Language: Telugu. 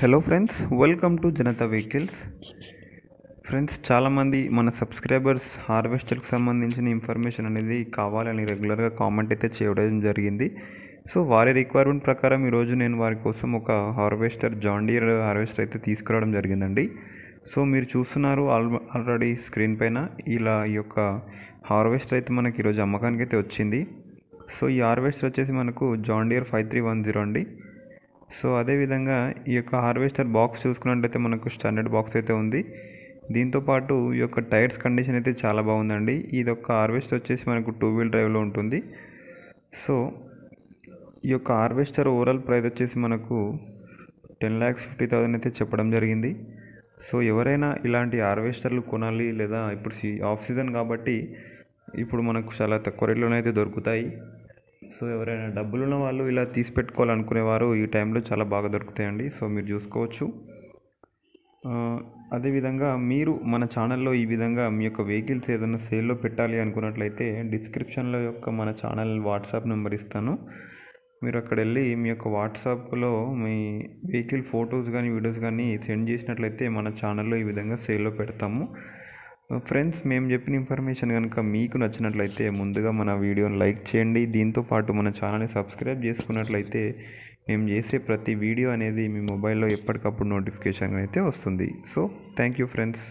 hello friends welcome to Janata vehicles friends చాలామంది మన సబ్స్క్రైబర్స్ హార్వెస్టర్కి సంబంధించిన ఇన్ఫర్మేషన్ అనేది కావాలని రెగ్యులర్గా కామెంట్ అయితే చేయడం జరిగింది సో వారి రిక్వైర్మెంట్ ప్రకారం ఈరోజు నేను వారి కోసం ఒక హార్వెస్టర్ జాండియర్ హార్వెస్టర్ అయితే తీసుకురావడం జరిగిందండి సో మీరు చూస్తున్నారు ఆల్ ఆల్రెడీ స్క్రీన్ పైన ఇలా ఈ యొక్క హార్వెస్టర్ అయితే మనకి ఈరోజు అమ్మకానికి అయితే వచ్చింది సో ఈ హార్వెస్టర్ వచ్చేసి మనకు John Deere five three one zero అండి సో అదేవిధంగా ఈ యొక్క హార్వెస్టర్ బాక్స్ చూసుకున్నట్లయితే మనకు స్టాండర్డ్ బాక్స్ అయితే ఉంది దీంతోపాటు ఈ యొక్క టైర్స్ కండిషన్ అయితే చాలా బాగుందండి ఇది ఒక హార్వెస్టర్ వచ్చేసి మనకు టూ వీల్ డ్రైవ్లో ఉంటుంది సో ఈ యొక్క హార్వెస్టర్ ఓవరాల్ ప్రైస్ వచ్చేసి మనకు టెన్ ల్యాక్స్ ఫిఫ్టీ థౌజండ్ అయితే చెప్పడం జరిగింది సో ఎవరైనా ఇలాంటి హార్వెస్టర్లు కొనాలి లేదా ఇప్పుడు సీ ఆఫ్ సీజన్ కాబట్టి ఇప్పుడు మనకు చాలా తక్కువ రేట్లోనైతే దొరుకుతాయి సో ఎవరైనా డబ్బులున్న వాళ్ళు ఇలా తీసి పెట్టుకోవాలనుకునేవారు ఈ టైంలో చాలా బాగా దొరుకుతాయండి సో మీరు చూసుకోవచ్చు అదేవిధంగా మీరు మన ఛానల్లో ఈ విధంగా మీ యొక్క వెహికల్స్ ఏదైనా సేల్లో పెట్టాలి అనుకున్నట్లయితే డిస్క్రిప్షన్లో యొక్క మన ఛానల్ వాట్సాప్ నెంబర్ ఇస్తాను మీరు అక్కడ వెళ్ళి మీ యొక్క వాట్సాప్లో మీ వెహికల్ ఫొటోస్ కానీ వీడియోస్ కానీ సెండ్ చేసినట్లయితే మన ఛానల్లో ఈ విధంగా సేల్లో పెడతాము ఫ్రెండ్స్ uh, మేము చెప్పిన ఇన్ఫర్మేషన్ కనుక మీకు నచ్చినట్లయితే ముందుగా మన వీడియోని లైక్ చేయండి దీంతోపాటు మన ఛానల్ని సబ్స్క్రైబ్ చేసుకున్నట్లయితే మేము చేసే ప్రతి వీడియో అనేది మీ మొబైల్లో ఎప్పటికప్పుడు నోటిఫికేషన్ అయితే వస్తుంది సో థ్యాంక్ యూ ఫ్రెండ్స్